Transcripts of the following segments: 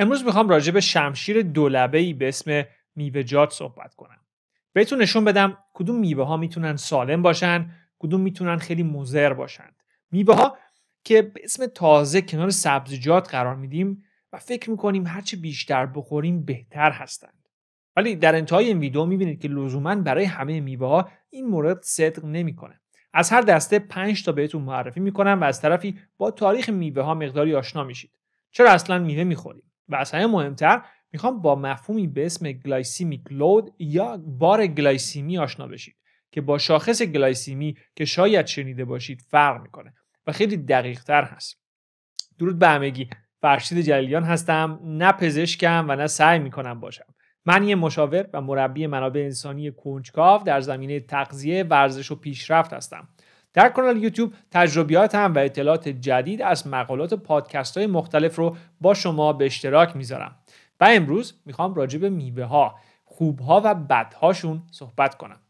امروز میخوام راجع به شمشیر دولبه ای به اسم میوه‌جات صحبت کنم. بهتون نشون بدم کدوم میوه ها میتونن سالم باشن، کدوم میتونن خیلی مضر باشن. میوه ها که به اسم تازه کنار سبزیجات قرار میدیم و فکر میکنیم هرچه بیشتر بخوریم بهتر هستند. ولی در انتهای این ویدیو میبینید که لزوما برای همه میوه ها این مورد صدق نمیکنه. از هر دسته 5 تا بهتون معرفی میکنم و از طرفی با تاریخ میوه ها مقداری آشنا میشید. چرا اصلا میوه میخوریم؟ و همه مهمتر میخوام با مفهومی به اسم گلایسیمیک لود یا بار گلایسیمی آشنا بشید که با شاخص گلایسیمی که شاید شنیده باشید فرق میکنه و خیلی دقیق تر هست درود به همگی فرشید جلیان هستم نه پزشکم و نه سعی میکنم باشم من یه مشاور و مربی منابع انسانی کنجکاو در زمینه تغذیه ورزش و پیشرفت هستم در کانال یوتیوب تجربیات هم و اطلاعات جدید از مقالات پادکست های مختلف رو با شما به اشتراک میذارم و امروز میخوام راجع به میوه ها خوب ها و هاشون صحبت کنم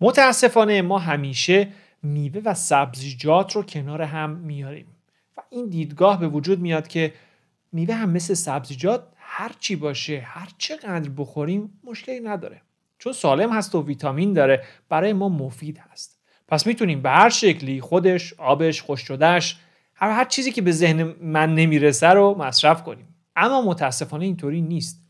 متاسفانه ما همیشه میوه و سبزیجات رو کنار هم میاریم و این دیدگاه به وجود میاد که میوه هم مثل سبزیجات هر چی باشه هر چقدر بخوریم مشکلی نداره چون سالم هست و ویتامین داره برای ما مفید هست پس میتونیم به هر شکلی خودش آبش خوش شدهش هر هر چیزی که به ذهن من نمیرسه رو مصرف کنیم اما متاسفانه اینطوری نیست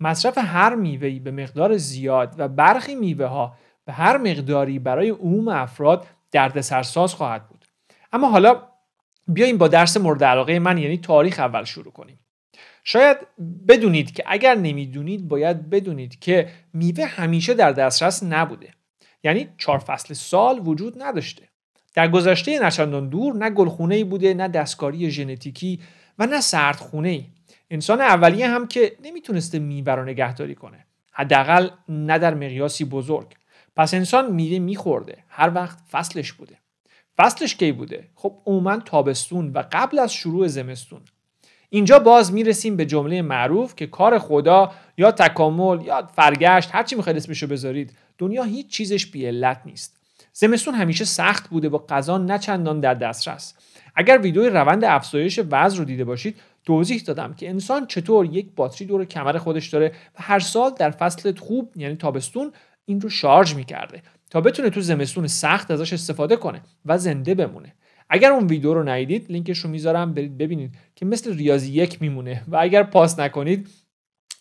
مصرف هر ای به مقدار زیاد و برخی میوه ها به هر مقداری برای عموم افراد دردسرساز خواهد بود اما حالا بیاییم با درس مورد علاقه من یعنی تاریخ اول شروع کنیم شاید بدونید که اگر نمیدونید باید بدونید که میوه همیشه در دسترس نبوده یعنی چهار فصل سال وجود نداشته در گذشته نچندان دور نه گلخونه بوده نه دستکاری ژنتیکی و نه سردخونه انسان اولیه هم که نمیتونسته میوه رو نگهداری کنه حداقل نه در مقیاسی بزرگ پس انسان میوه میخورده هر وقت فصلش بوده فصلش کی بوده خب عموما تابستون و قبل از شروع زمستون اینجا باز میرسیم به جمله معروف که کار خدا یا تکامل یا فرگشت هر چی میخواید اسمشو بذارید دنیا هیچ چیزش بی علت نیست زمستون همیشه سخت بوده با غذا نه چندان در دسترس اگر ویدیوی روند افزایش وزن رو دیده باشید توضیح دادم که انسان چطور یک باتری دور کمر خودش داره و هر سال در فصل خوب یعنی تابستون این رو شارژ میکرده تا بتونه تو زمستون سخت ازش استفاده کنه و زنده بمونه اگر اون ویدیو رو ندیدید لینکش رو میذارم برید ببینید که مثل ریاضی یک میمونه و اگر پاس نکنید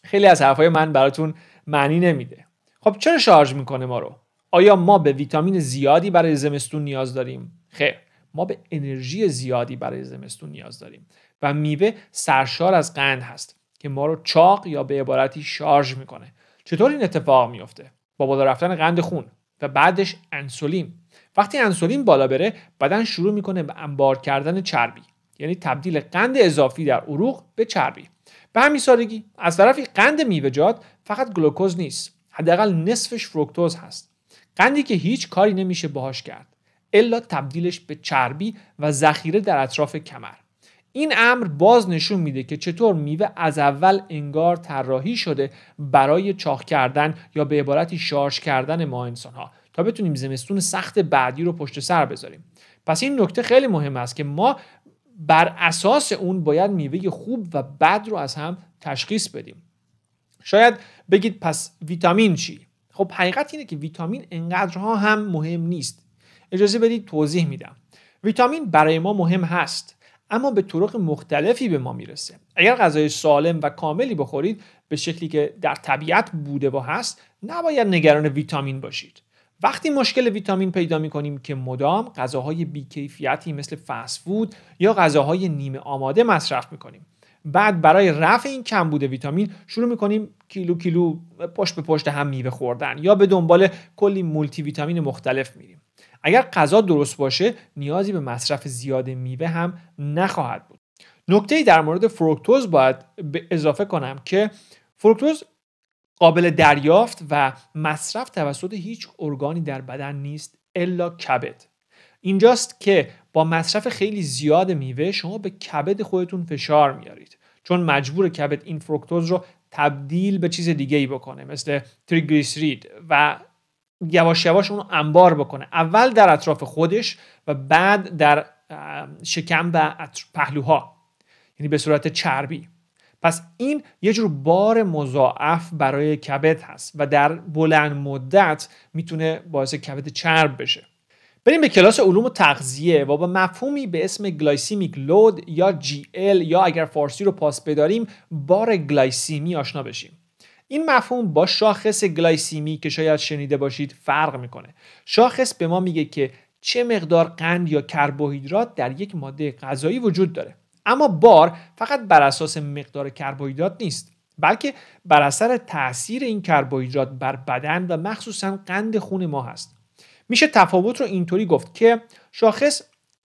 خیلی از حرفهای من براتون معنی نمیده خب چرا شارژ میکنه ما رو آیا ما به ویتامین زیادی برای زمستون نیاز داریم خیر ما به انرژی زیادی برای زمستون نیاز داریم و میوه سرشار از قند هست که ما رو چاق یا به عبارتی شارژ میکنه چطور این اتفاق میفته با بالا رفتن قند خون و بعدش انسولین وقتی انسولین بالا بره بدن شروع میکنه به انبار کردن چربی یعنی تبدیل قند اضافی در عروق به چربی به همین سادگی از طرفی قند میوه‌جات فقط گلوکوز نیست حداقل نصفش فروکتوز هست قندی که هیچ کاری نمیشه باهاش کرد الا تبدیلش به چربی و ذخیره در اطراف کمر این امر باز نشون میده که چطور میوه از اول انگار طراحی شده برای چاخ کردن یا به عبارتی شارژ کردن ما انسان ها تا بتونیم زمستون سخت بعدی رو پشت سر بذاریم پس این نکته خیلی مهم است که ما بر اساس اون باید میوه خوب و بد رو از هم تشخیص بدیم شاید بگید پس ویتامین چی خب حقیقت اینه که ویتامین انقدرها هم مهم نیست اجازه بدید توضیح میدم ویتامین برای ما مهم هست اما به طرق مختلفی به ما میرسه اگر غذای سالم و کاملی بخورید به شکلی که در طبیعت بوده و هست نباید نگران ویتامین باشید وقتی مشکل ویتامین پیدا می کنیم که مدام غذاهای بیکیفیتی مثل فسفود یا غذاهای نیمه آماده مصرف می کنیم بعد برای رفع این کمبود ویتامین شروع کنیم کیلو کیلو پشت به پشت هم میوه خوردن یا به دنبال کلی مولتی ویتامین مختلف میریم اگر غذا درست باشه نیازی به مصرف زیاد میوه هم نخواهد بود نکته در مورد فروکتوز باید به اضافه کنم که فروکتوز قابل دریافت و مصرف توسط هیچ ارگانی در بدن نیست الا کبد اینجاست که با مصرف خیلی زیاد میوه شما به کبد خودتون فشار میارید چون مجبور کبد این فروکتوز رو تبدیل به چیز دیگه ای بکنه مثل تریگلیسرید و یواش یواش رو انبار بکنه اول در اطراف خودش و بعد در شکم و پهلوها یعنی به صورت چربی پس این یه جور بار مضاعف برای کبد هست و در بلند مدت میتونه باعث کبد چرب بشه بریم به کلاس علوم و تغذیه و با مفهومی به اسم گلایسیمیک لود یا GL یا اگر فارسی رو پاس بداریم بار گلایسیمی آشنا بشیم این مفهوم با شاخص گلایسیمی که شاید شنیده باشید فرق میکنه شاخص به ما میگه که چه مقدار قند یا کربوهیدرات در یک ماده غذایی وجود داره اما بار فقط بر اساس مقدار کربوهیدرات نیست بلکه بر اثر تاثیر این کربوهیدرات بر بدن و مخصوصا قند خون ما هست میشه تفاوت رو اینطوری گفت که شاخص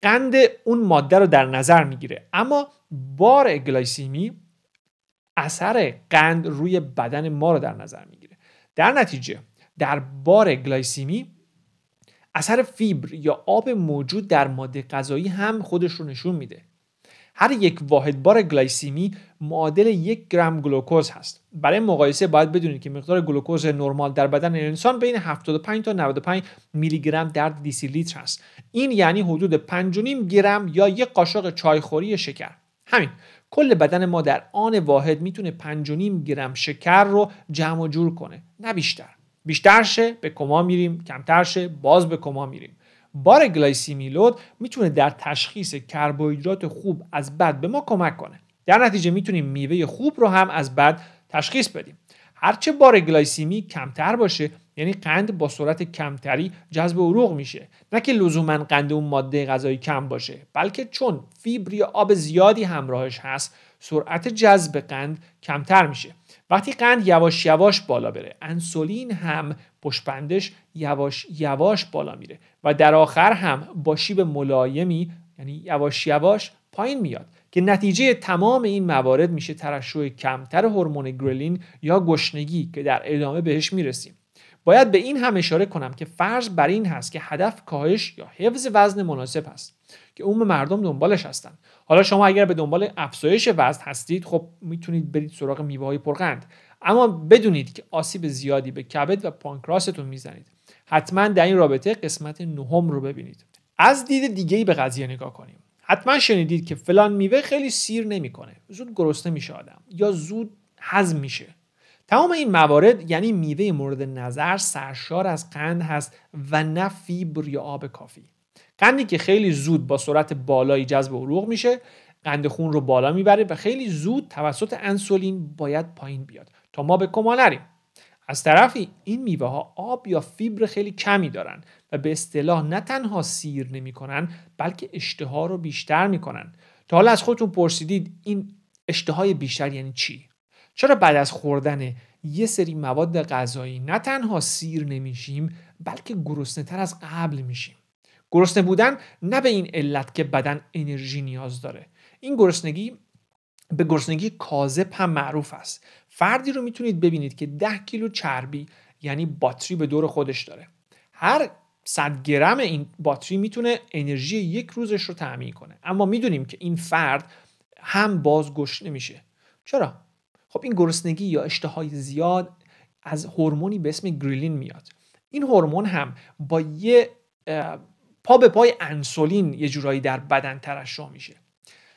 قند اون ماده رو در نظر میگیره اما بار گلایسیمی اثر قند روی بدن ما رو در نظر میگیره در نتیجه در بار گلایسیمی اثر فیبر یا آب موجود در ماده غذایی هم خودش رو نشون میده هر یک واحد بار گلایسیمی معادل یک گرم گلوکوز هست برای مقایسه باید بدونید که مقدار گلوکوز نرمال در بدن انسان بین 75 تا 95 میلی گرم در دیسی لیتر هست این یعنی حدود 5.5 گرم یا یک قاشق چایخوری شکر همین کل بدن ما در آن واحد میتونه 5.5 گرم شکر رو جمع و جور کنه نه بیشتر بیشتر شه به کما میریم کمتر شه باز به کما میریم بار گلایسیمی لود میتونه در تشخیص کربوهیدرات خوب از بد به ما کمک کنه در نتیجه میتونیم میوه خوب رو هم از بد تشخیص بدیم هرچه بار گلایسیمی کمتر باشه یعنی قند با سرعت کمتری جذب عروق میشه نه که لزوما قند اون ماده غذایی کم باشه بلکه چون فیبر یا آب زیادی همراهش هست سرعت جذب قند کمتر میشه وقتی قند یواش یواش بالا بره انسولین هم پشپندش یواش یواش بالا میره و در آخر هم با شیب ملایمی یعنی یواش یواش پایین میاد که نتیجه تمام این موارد میشه ترشح کمتر هورمون گرلین یا گشنگی که در ادامه بهش میرسیم باید به این هم اشاره کنم که فرض بر این هست که هدف کاهش یا حفظ وزن مناسب است که به مردم دنبالش هستند حالا شما اگر به دنبال افزایش وزن هستید خب میتونید برید سراغ میوه های پرقند اما بدونید که آسیب زیادی به کبد و پانکراستون میزنید حتما در این رابطه قسمت نهم رو ببینید از دید دیگه ای به قضیه نگاه کنیم حتما شنیدید که فلان میوه خیلی سیر نمیکنه زود گرسنه میشه آدم یا زود هضم میشه تمام این موارد یعنی میوه مورد نظر سرشار از قند هست و نه فیبر یا آب کافی قندی که خیلی زود با سرعت بالایی جذب عروق میشه قند خون رو بالا میبره و خیلی زود توسط انسولین باید پایین بیاد تا ما به کما از طرفی این میوه ها آب یا فیبر خیلی کمی دارن و به اصطلاح نه تنها سیر نمیکنن بلکه اشتها رو بیشتر میکنن تا حالا از خودتون پرسیدید این اشتهای بیشتر یعنی چی چرا بعد از خوردن یه سری مواد غذایی نه تنها سیر نمیشیم بلکه گرسنه تر از قبل میشیم گرسنه بودن نه به این علت که بدن انرژی نیاز داره این گرسنگی به گرسنگی کاذب هم معروف است فردی رو میتونید ببینید که 10 کیلو چربی یعنی باتری به دور خودش داره هر 100 گرم این باتری میتونه انرژی یک روزش رو تعمین کنه اما میدونیم که این فرد هم باز گشنه نمیشه چرا خب این گرسنگی یا اشتهای زیاد از هورمونی به اسم گریلین میاد این هورمون هم با یه پا به پای انسولین یه جورایی در بدن ترشح میشه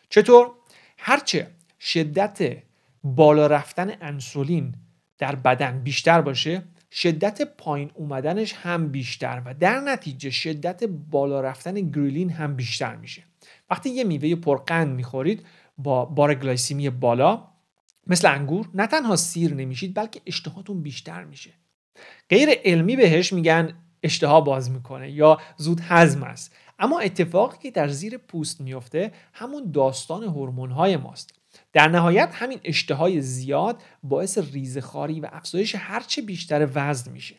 چطور هرچه شدت بالا رفتن انسولین در بدن بیشتر باشه شدت پایین اومدنش هم بیشتر و در نتیجه شدت بالا رفتن گریلین هم بیشتر میشه وقتی یه میوه پرقند میخورید با بار گلایسیمی بالا مثل انگور نه تنها سیر نمیشید بلکه اشتهاتون بیشتر میشه غیر علمی بهش میگن اشتها باز میکنه یا زود هضم است اما اتفاقی که در زیر پوست میفته همون داستان هورمون های ماست در نهایت همین اشتهای زیاد باعث ریزخاری و افزایش هرچه بیشتر وزن میشه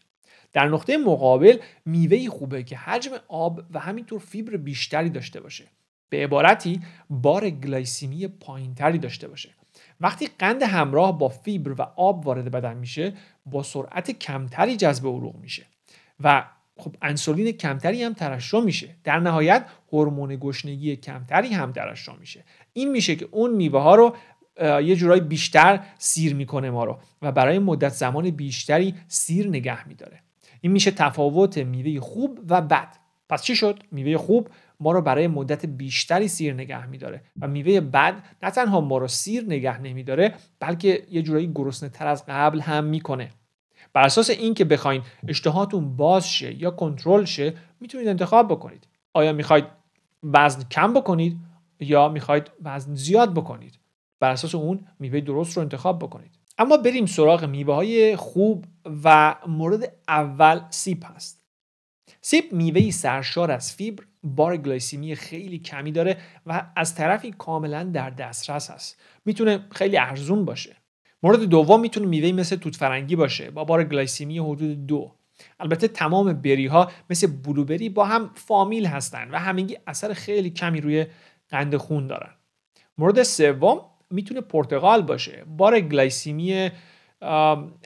در نقطه مقابل میوهی خوبه که حجم آب و همینطور فیبر بیشتری داشته باشه به عبارتی بار گلایسیمی پایینتری داشته باشه وقتی قند همراه با فیبر و آب وارد بدن میشه با سرعت کمتری جذب عروق میشه و خب انسولین کمتری هم ترشح میشه در نهایت هورمون گشنگی کمتری هم ترشح میشه این میشه که اون میوه ها رو یه جورایی بیشتر سیر میکنه ما رو و برای مدت زمان بیشتری سیر نگه میداره این میشه تفاوت میوه خوب و بد پس چی شد میوه خوب ما رو برای مدت بیشتری سیر نگه میداره و میوه بد نه تنها ما رو سیر نگه نمیداره بلکه یه جورایی گرسنه تر از قبل هم میکنه بر اساس این که بخواین اشتهاتون باز شه یا کنترل شه میتونید انتخاب بکنید آیا میخواید وزن کم بکنید یا میخواید وزن زیاد بکنید بر اساس اون میوه درست رو انتخاب بکنید اما بریم سراغ میوه های خوب و مورد اول سیب هست سیب میوه سرشار از فیبر بار گلایسیمی خیلی کمی داره و از طرفی کاملا در دسترس است میتونه خیلی ارزون باشه مورد دوم میتونه میوه مثل توت فرنگی باشه با بار گلایسیمی حدود دو البته تمام بری ها مثل بلوبری با هم فامیل هستند و همگی اثر خیلی کمی روی قند خون دارن مورد سوم میتونه پرتغال باشه بار گلایسیمی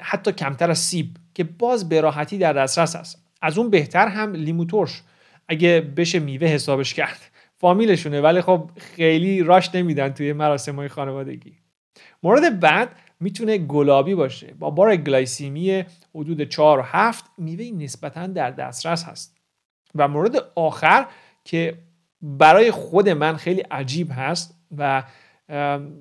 حتی کمتر از سیب که باز به راحتی در دسترس است از اون بهتر هم لیمو ترش اگه بشه میوه حسابش کرد فامیلشونه ولی خب خیلی راش نمیدن توی مراسم های خانوادگی مورد بعد میتونه گلابی باشه با بار گلایسیمی حدود 4 و 7 میوه نسبتا در دسترس هست و مورد آخر که برای خود من خیلی عجیب هست و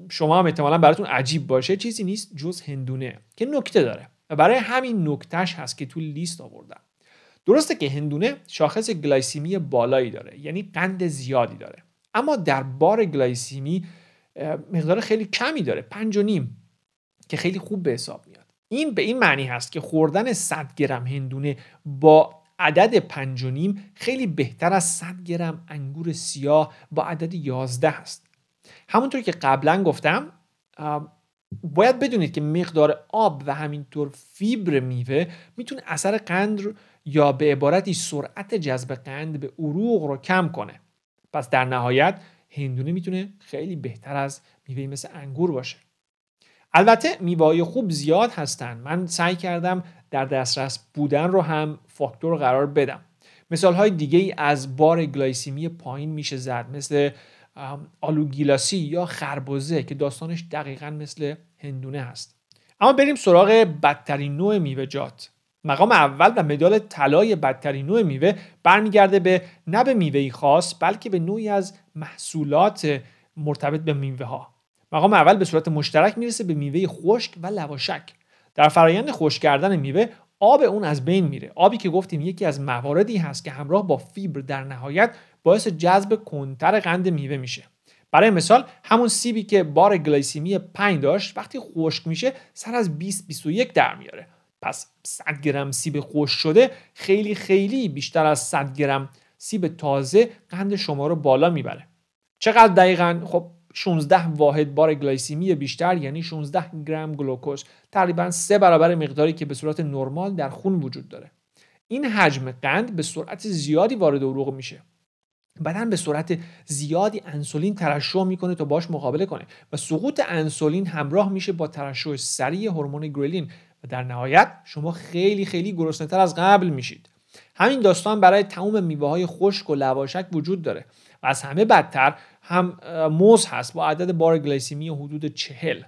شما هم احتمالا براتون عجیب باشه چیزی نیست جز هندونه که نکته داره و برای همین نکتهش هست که تو لیست آوردم درسته که هندونه شاخص گلایسیمی بالایی داره یعنی قند زیادی داره اما در بار گلایسیمی مقدار خیلی کمی داره پنج و نیم که خیلی خوب به حساب میاد این به این معنی هست که خوردن 100 گرم هندونه با عدد پنج و نیم خیلی بهتر از 100 گرم انگور سیاه با عدد 11 هست همونطور که قبلا گفتم باید بدونید که مقدار آب و همینطور فیبر میوه میتونه اثر قند یا به عبارتی سرعت جذب قند به عروق رو کم کنه پس در نهایت هندونه میتونه خیلی بهتر از میوه مثل انگور باشه البته میوه خوب زیاد هستن من سعی کردم در دسترس بودن رو هم فاکتور قرار بدم مثال های دیگه ای از بار گلایسیمی پایین میشه زد مثل آلوگیلاسی یا خربوزه که داستانش دقیقا مثل هندونه هست اما بریم سراغ بدترین نوع جات، مقام اول و مدال طلای بدترین نوع میوه برمیگرده به نه به میوهی خاص بلکه به نوعی از محصولات مرتبط به میوه ها مقام اول به صورت مشترک میرسه به میوه خشک و لواشک در فرایند خشک کردن میوه آب اون از بین میره آبی که گفتیم یکی از مواردی هست که همراه با فیبر در نهایت باعث جذب کنتر قند میوه میشه برای مثال همون سیبی که بار گلیسیمی 5 داشت وقتی خشک میشه سر از 20 21 در میاره پس 100 گرم سیب خوش شده خیلی خیلی بیشتر از 100 گرم سیب تازه قند شما رو بالا میبره چقدر دقیقا خب 16 واحد بار گلایسیمی بیشتر یعنی 16 گرم گلوکوز تقریبا سه برابر مقداری که به صورت نرمال در خون وجود داره این حجم قند به سرعت زیادی وارد عروق میشه بدن به سرعت زیادی انسولین ترشح میکنه تا باش مقابله کنه و سقوط انسولین همراه میشه با ترشح سریع هورمون گرلین و در نهایت شما خیلی خیلی گرسنه‌تر از قبل میشید همین داستان برای تمام میوه های خشک و لواشک وجود داره و از همه بدتر هم موز هست با عدد بار گلیسیمی حدود چهل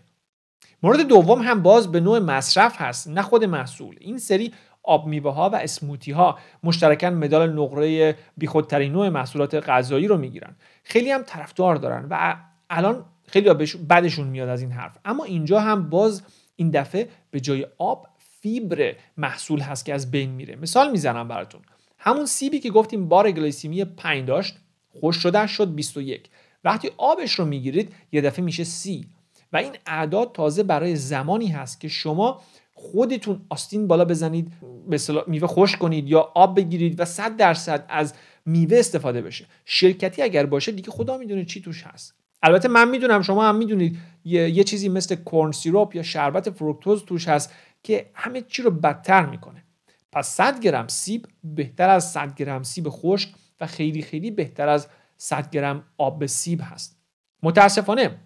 مورد دوم هم باز به نوع مصرف هست نه خود محصول این سری آب میوه ها و اسموتی ها مشترکاً مدال نقره بیخودترین نوع محصولات غذایی رو میگیرن خیلی هم طرفدار دارن و الان خیلی بدشون میاد از این حرف اما اینجا هم باز این دفعه به جای آب فیبر محصول هست که از بین میره مثال میزنم براتون همون سیبی که گفتیم بار گلیسیمی 5 داشت خوش شده شد 21 وقتی آبش رو میگیرید یه دفعه میشه سی و این اعداد تازه برای زمانی هست که شما خودتون آستین بالا بزنید به میوه خوش کنید یا آب بگیرید و 100 درصد از میوه استفاده بشه شرکتی اگر باشه دیگه خدا میدونه چی توش هست البته من میدونم شما هم میدونید یه،, یه چیزی مثل کورن سیروپ یا شربت فروکتوز توش هست که همه چی رو بدتر میکنه پس 100 گرم سیب بهتر از 100 گرم سیب خشک و خیلی خیلی بهتر از 100 گرم آب سیب هست متاسفانه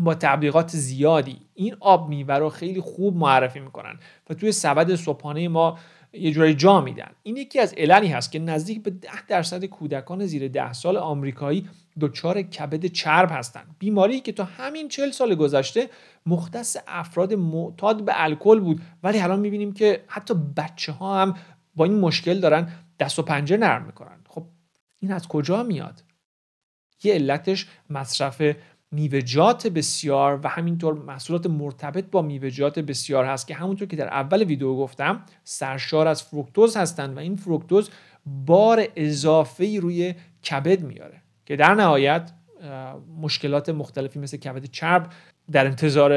با تبلیغات زیادی این آب میوه رو خیلی خوب معرفی میکنن و توی سبد صبحانه ما یه جورایی جا میدن این یکی از علنی هست که نزدیک به 10 درصد کودکان زیر 10 سال آمریکایی دچار کبد چرب هستند بیماری که تا همین چل سال گذشته مختص افراد معتاد به الکل بود ولی الان میبینیم که حتی بچه ها هم با این مشکل دارن دست و پنجه نرم میکنن خب این از کجا میاد یه علتش مصرف میوهجات بسیار و همینطور محصولات مرتبط با میوهجات بسیار هست که همونطور که در اول ویدیو گفتم سرشار از فروکتوز هستند و این فروکتوز بار اضافه روی کبد میاره که در نهایت مشکلات مختلفی مثل کبد چرب در انتظار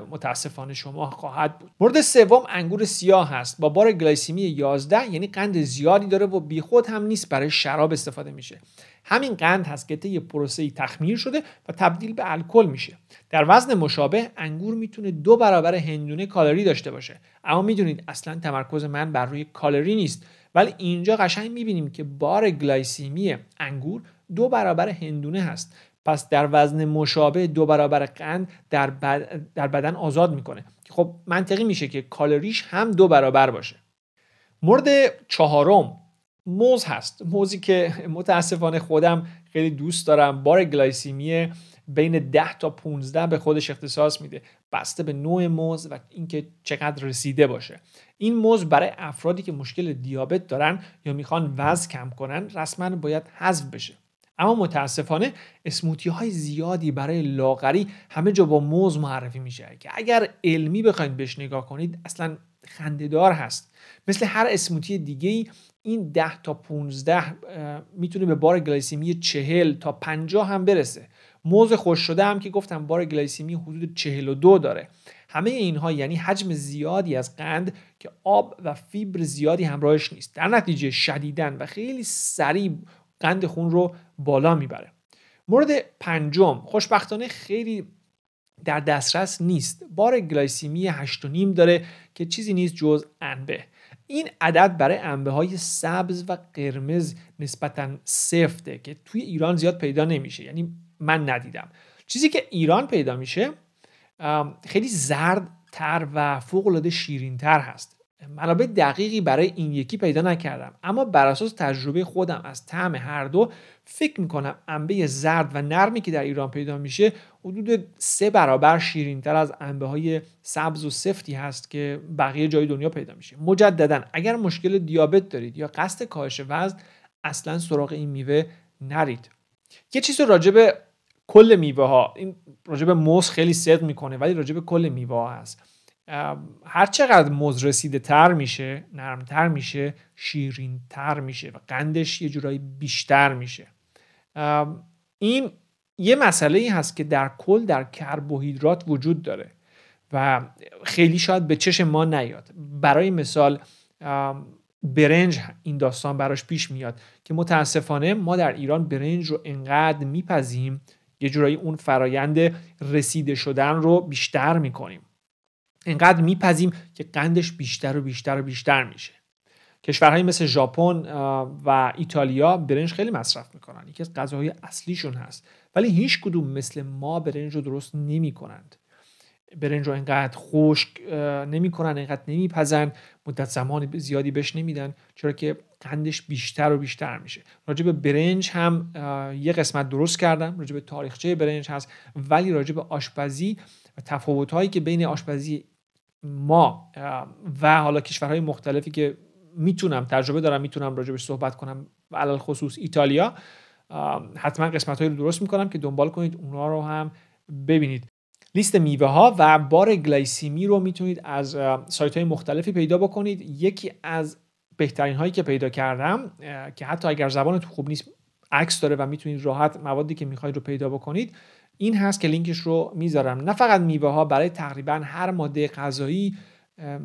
متاسفانه شما خواهد بود مورد سوم انگور سیاه هست با بار گلایسیمی 11 یعنی قند زیادی داره و بیخود هم نیست برای شراب استفاده میشه همین قند هست که طی پروسه تخمیر شده و تبدیل به الکل میشه در وزن مشابه انگور میتونه دو برابر هندونه کالری داشته باشه اما میدونید اصلا تمرکز من بر روی کالری نیست ولی اینجا قشنگ میبینیم که بار گلایسیمی انگور دو برابر هندونه هست پس در وزن مشابه دو برابر قند در, بد... در بدن آزاد میکنه خب منطقی میشه که کالریش هم دو برابر باشه مورد چهارم موز هست موزی که متاسفانه خودم خیلی دوست دارم بار گلایسیمی بین 10 تا 15 به خودش اختصاص میده بسته به نوع موز و اینکه چقدر رسیده باشه این موز برای افرادی که مشکل دیابت دارن یا میخوان وزن کم کنن رسما باید حذف بشه اما متاسفانه اسموتی های زیادی برای لاغری همه جا با موز معرفی میشه که اگر علمی بخواید بهش نگاه کنید اصلا خندهدار هست مثل هر اسموتی دیگه ای این 10 تا 15 میتونه به بار گلیسمی 40 تا 50 هم برسه موز خوش شده هم که گفتم بار گلیسمی حدود 42 داره همه اینها یعنی حجم زیادی از قند که آب و فیبر زیادی همراهش نیست در نتیجه شدیدن و خیلی سریع قند خون رو بالا میبره مورد پنجم خوشبختانه خیلی در دسترس نیست بار گلایسیمی 8.5 داره که چیزی نیست جز انبه این عدد برای انبه های سبز و قرمز نسبتا سفته که توی ایران زیاد پیدا نمیشه یعنی من ندیدم چیزی که ایران پیدا میشه خیلی زرد تر و فوق العاده شیرین تر هست منابع دقیقی برای این یکی پیدا نکردم اما بر اساس تجربه خودم از طعم هر دو فکر میکنم انبه زرد و نرمی که در ایران پیدا میشه حدود سه برابر تر از انبه های سبز و سفتی هست که بقیه جای دنیا پیدا میشه مجددا اگر مشکل دیابت دارید یا قصد کاهش وزن اصلا سراغ این میوه نرید یه چیز راجع به کل میوه ها این راجع به موز خیلی صدق میکنه ولی راجع به کل میوه ها هست هر چقدر مز رسیده تر میشه نرمتر میشه شیرین تر میشه و قندش یه جورایی بیشتر میشه این یه مسئله ای هست که در کل در کربوهیدرات وجود داره و خیلی شاید به چش ما نیاد برای مثال برنج این داستان براش پیش میاد که متاسفانه ما در ایران برنج رو انقدر میپذیم یه جورایی اون فرایند رسیده شدن رو بیشتر میکنیم انقدر میپذیم که قندش بیشتر و بیشتر و بیشتر میشه کشورهایی مثل ژاپن و ایتالیا برنج خیلی مصرف میکنن یکی از غذاهای اصلیشون هست ولی هیچ کدوم مثل ما برنج رو درست نمیکنند برنج رو انقدر خشک نمیکنن انقدر نمیپزن مدت زمان زیادی بهش نمیدن چرا که قندش بیشتر و بیشتر میشه به برنج هم یه قسمت درست کردم به تاریخچه برنج هست ولی به آشپزی تفاوت هایی که بین آشپزی ما و حالا کشورهای مختلفی که میتونم تجربه دارم میتونم راجبش صحبت کنم علل خصوص ایتالیا حتما قسمت هایی رو درست میکنم که دنبال کنید اونها رو هم ببینید لیست میوه ها و بار گلایسیمی رو میتونید از سایت های مختلفی پیدا بکنید یکی از بهترین هایی که پیدا کردم که حتی اگر تو خوب نیست عکس داره و میتونید راحت موادی که میخواید رو پیدا بکنید این هست که لینکش رو میذارم نه فقط میوه ها برای تقریبا هر ماده غذایی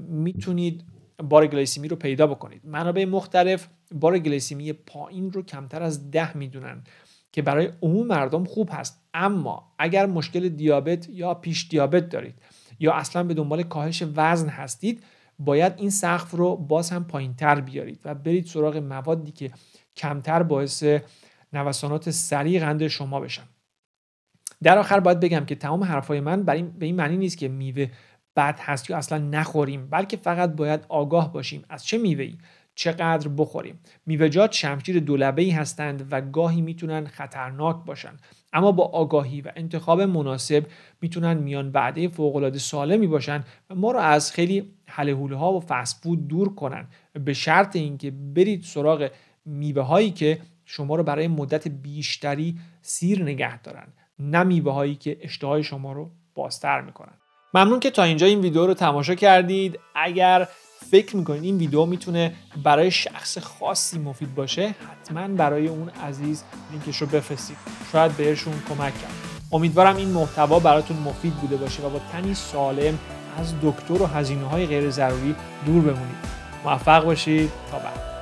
میتونید بار گلیسیمی رو پیدا بکنید منابع مختلف بار گلیسیمی پایین رو کمتر از ده میدونن که برای عموم مردم خوب هست اما اگر مشکل دیابت یا پیش دیابت دارید یا اصلا به دنبال کاهش وزن هستید باید این سقف رو باز هم پایین تر بیارید و برید سراغ موادی که کمتر باعث نوسانات سریع قند شما بشن در آخر باید بگم که تمام حرفای من برای به این معنی نیست که میوه بد هست یا اصلا نخوریم بلکه فقط باید آگاه باشیم از چه میوه‌ای چقدر بخوریم میوه‌جات شمشیر دولبه ای هستند و گاهی میتونن خطرناک باشن اما با آگاهی و انتخاب مناسب میتونن میان وعده فوقالعاده سالمی باشن و ما رو از خیلی حلهوله ها و فسفود دور کنن به شرط اینکه برید سراغ میوه هایی که شما رو برای مدت بیشتری سیر نگه دارن نه هایی که اشتهای شما رو بازتر میکنن ممنون که تا اینجا این ویدیو رو تماشا کردید اگر فکر میکنید این ویدیو میتونه برای شخص خاصی مفید باشه حتما برای اون عزیز لینکش رو بفرستید شاید بهشون کمک کرد امیدوارم این محتوا براتون مفید بوده باشه و با تنی سالم از دکتر و هزینه های غیر ضروری دور بمونید موفق باشید تا بعد